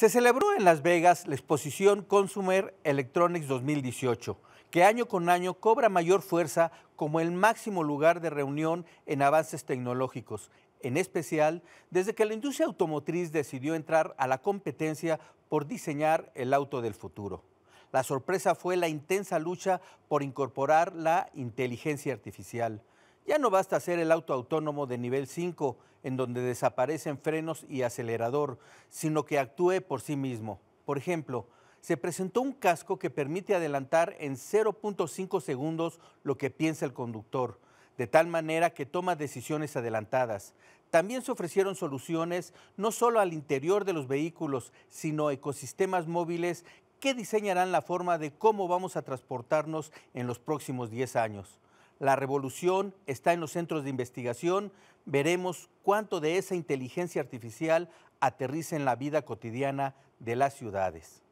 Se celebró en Las Vegas la exposición Consumer Electronics 2018, que año con año cobra mayor fuerza como el máximo lugar de reunión en avances tecnológicos, en especial desde que la industria automotriz decidió entrar a la competencia por diseñar el auto del futuro. La sorpresa fue la intensa lucha por incorporar la inteligencia artificial. Ya no basta ser el auto autónomo de nivel 5, en donde desaparecen frenos y acelerador, sino que actúe por sí mismo. Por ejemplo, se presentó un casco que permite adelantar en 0.5 segundos lo que piensa el conductor, de tal manera que toma decisiones adelantadas. También se ofrecieron soluciones no solo al interior de los vehículos, sino ecosistemas móviles que diseñarán la forma de cómo vamos a transportarnos en los próximos 10 años. La revolución está en los centros de investigación. Veremos cuánto de esa inteligencia artificial aterriza en la vida cotidiana de las ciudades.